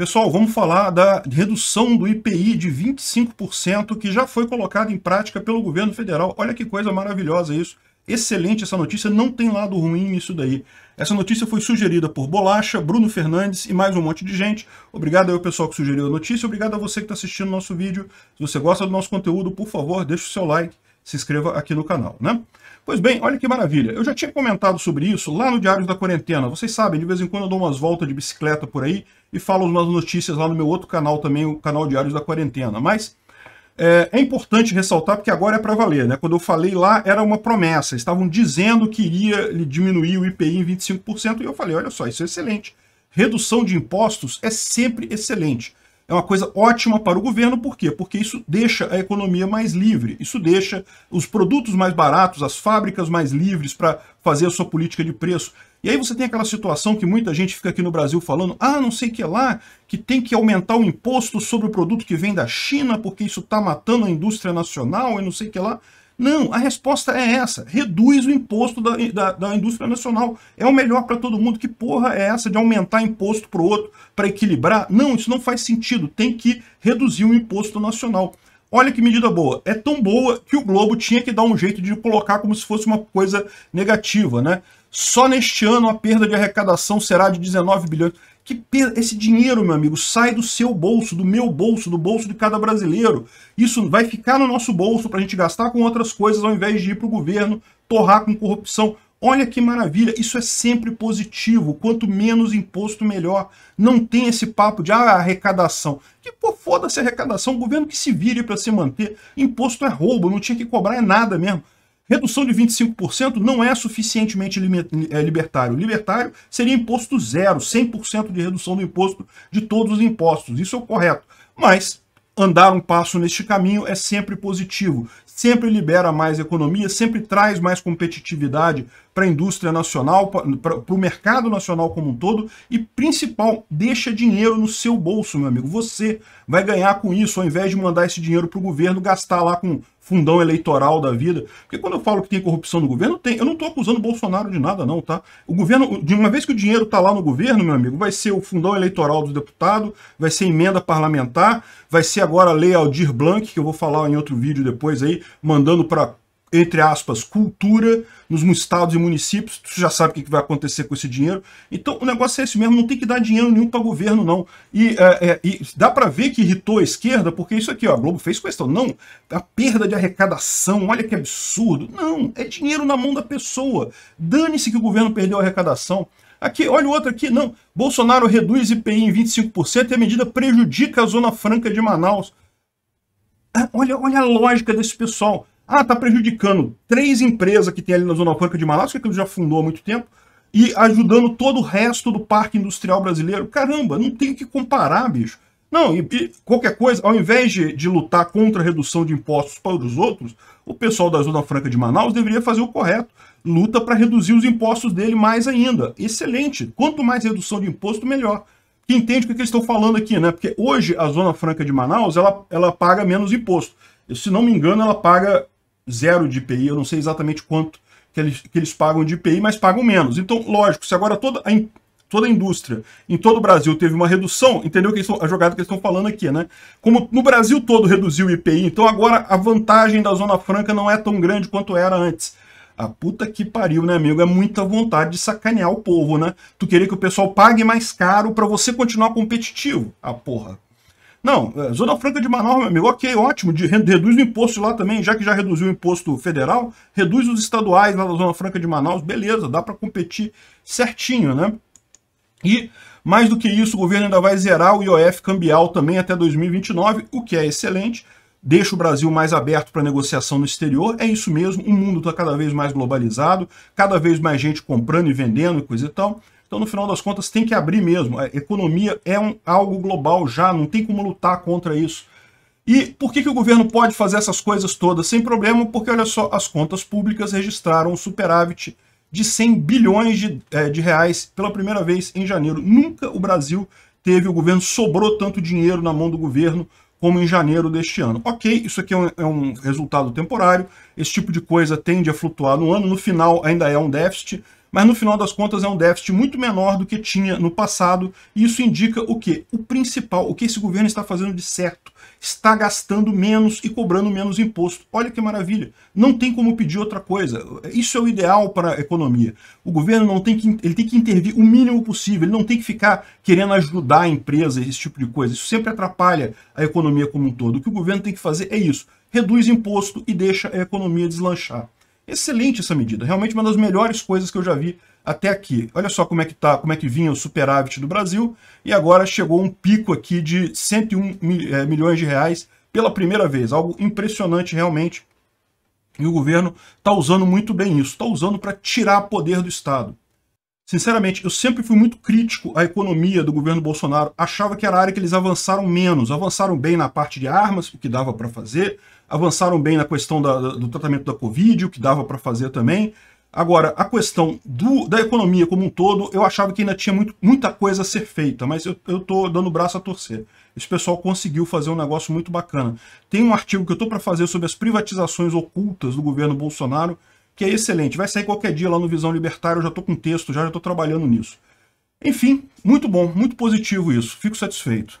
Pessoal, vamos falar da redução do IPI de 25% que já foi colocada em prática pelo governo federal. Olha que coisa maravilhosa isso. Excelente essa notícia, não tem lado ruim nisso daí. Essa notícia foi sugerida por Bolacha, Bruno Fernandes e mais um monte de gente. Obrigado ao pessoal que sugeriu a notícia, obrigado a você que está assistindo nosso vídeo. Se você gosta do nosso conteúdo, por favor, deixe o seu like se inscreva aqui no canal, né? Pois bem, olha que maravilha. Eu já tinha comentado sobre isso lá no Diários da Quarentena. Vocês sabem, de vez em quando eu dou umas voltas de bicicleta por aí e falo umas notícias lá no meu outro canal também, o canal Diários da Quarentena. Mas é, é importante ressaltar porque agora é para valer, né? Quando eu falei lá, era uma promessa. Estavam dizendo que iria diminuir o IPI em 25% e eu falei, olha só, isso é excelente. Redução de impostos é sempre excelente é uma coisa ótima para o governo, por quê? Porque isso deixa a economia mais livre, isso deixa os produtos mais baratos, as fábricas mais livres para fazer a sua política de preço. E aí você tem aquela situação que muita gente fica aqui no Brasil falando, ah, não sei o que é lá, que tem que aumentar o imposto sobre o produto que vem da China, porque isso está matando a indústria nacional e não sei o que lá. Não, a resposta é essa. Reduz o imposto da, da, da indústria nacional. É o melhor para todo mundo. Que porra é essa de aumentar imposto para o outro para equilibrar? Não, isso não faz sentido. Tem que reduzir o imposto nacional. Olha que medida boa. É tão boa que o Globo tinha que dar um jeito de colocar como se fosse uma coisa negativa, né? Só neste ano a perda de arrecadação será de 19 bilhões. Que per... Esse dinheiro, meu amigo, sai do seu bolso, do meu bolso, do bolso de cada brasileiro. Isso vai ficar no nosso bolso para a gente gastar com outras coisas ao invés de ir para o governo torrar com corrupção. Olha que maravilha, isso é sempre positivo. Quanto menos imposto, melhor. Não tem esse papo de ah, arrecadação. Que pô, foda-se arrecadação, o governo que se vire para se manter. Imposto é roubo, não tinha que cobrar é nada mesmo. Redução de 25% não é suficientemente é, libertário. Libertário seria imposto zero, 100% de redução do imposto de todos os impostos. Isso é o correto. Mas andar um passo neste caminho é sempre positivo, sempre libera mais economia, sempre traz mais competitividade para a indústria nacional, para o mercado nacional como um todo e, principal, deixa dinheiro no seu bolso, meu amigo. Você vai ganhar com isso, ao invés de mandar esse dinheiro para o governo gastar lá com fundão eleitoral da vida. Porque quando eu falo que tem corrupção no governo, tem. Eu não estou acusando o Bolsonaro de nada, não, tá? O governo, de uma vez que o dinheiro está lá no governo, meu amigo, vai ser o fundão eleitoral do deputado, vai ser emenda parlamentar, vai ser agora a lei Aldir Blanc, que eu vou falar em outro vídeo depois aí, mandando para entre aspas, cultura nos estados e municípios. Tu já sabe o que vai acontecer com esse dinheiro. Então o negócio é esse mesmo, não tem que dar dinheiro nenhum para governo, não. E, é, é, e dá para ver que irritou a esquerda, porque isso aqui, ó, a Globo fez questão. Não, a perda de arrecadação, olha que absurdo. Não, é dinheiro na mão da pessoa. Dane-se que o governo perdeu a arrecadação. Aqui, olha o outro aqui, não. Bolsonaro reduz IPI em 25% e a medida prejudica a Zona Franca de Manaus. É, olha, olha a lógica desse pessoal. Ah, tá prejudicando três empresas que tem ali na Zona Franca de Manaus, que aquilo já fundou há muito tempo, e ajudando todo o resto do parque industrial brasileiro. Caramba, não tem que comparar, bicho. Não, e, e qualquer coisa, ao invés de, de, lutar contra a redução de impostos para os outros, o pessoal da Zona Franca de Manaus deveria fazer o correto. Luta para reduzir os impostos dele mais ainda. Excelente. Quanto mais redução de imposto, melhor. Que entende o que, que eles estão falando aqui, né? Porque hoje a Zona Franca de Manaus, ela, ela paga menos imposto. Se não me engano, ela paga zero de IPI, eu não sei exatamente quanto que eles, que eles pagam de IPI, mas pagam menos. Então, lógico, se agora toda a, toda a indústria em todo o Brasil teve uma redução, entendeu que a jogada que eles estão falando aqui, né? Como no Brasil todo reduziu o IPI, então agora a vantagem da Zona Franca não é tão grande quanto era antes. A ah, puta que pariu, né, amigo? É muita vontade de sacanear o povo, né? Tu querer que o pessoal pague mais caro para você continuar competitivo. A ah, porra. Não, é, Zona Franca de Manaus, meu amigo, ok, ótimo, de, reduz o imposto lá também, já que já reduziu o imposto federal, reduz os estaduais lá da Zona Franca de Manaus, beleza, dá para competir certinho, né? E, mais do que isso, o governo ainda vai zerar o IOF cambial também até 2029, o que é excelente, deixa o Brasil mais aberto para negociação no exterior, é isso mesmo, o mundo está cada vez mais globalizado, cada vez mais gente comprando e vendendo e coisa e tal, então, no final das contas, tem que abrir mesmo. A economia é um, algo global já, não tem como lutar contra isso. E por que, que o governo pode fazer essas coisas todas sem problema? Porque, olha só, as contas públicas registraram um superávit de 100 bilhões de, é, de reais pela primeira vez em janeiro. Nunca o Brasil teve, o governo sobrou tanto dinheiro na mão do governo como em janeiro deste ano. Ok, isso aqui é um, é um resultado temporário, esse tipo de coisa tende a flutuar no ano, no final ainda é um déficit, mas no final das contas é um déficit muito menor do que tinha no passado, e isso indica o que? O principal, o que esse governo está fazendo de certo, está gastando menos e cobrando menos imposto. Olha que maravilha, não tem como pedir outra coisa, isso é o ideal para a economia. O governo não tem que, ele tem que intervir o mínimo possível, ele não tem que ficar querendo ajudar a empresa, esse tipo de coisa, isso sempre atrapalha a economia como um todo. O que o governo tem que fazer é isso, reduz imposto e deixa a economia deslanchar. Excelente essa medida, realmente uma das melhores coisas que eu já vi até aqui. Olha só como é que tá, como é que vinha o superávit do Brasil e agora chegou um pico aqui de 101 mil, é, milhões de reais pela primeira vez, algo impressionante realmente. E o governo está usando muito bem isso, está usando para tirar poder do Estado. Sinceramente, eu sempre fui muito crítico à economia do governo Bolsonaro. Achava que era a área que eles avançaram menos. Avançaram bem na parte de armas, o que dava para fazer avançaram bem na questão da, do tratamento da Covid, o que dava para fazer também. Agora, a questão do, da economia como um todo, eu achava que ainda tinha muito, muita coisa a ser feita, mas eu estou dando braço a torcer. Esse pessoal conseguiu fazer um negócio muito bacana. Tem um artigo que eu estou para fazer sobre as privatizações ocultas do governo Bolsonaro, que é excelente. Vai sair qualquer dia lá no Visão Libertária, eu já estou com texto, já estou trabalhando nisso. Enfim, muito bom, muito positivo isso. Fico satisfeito.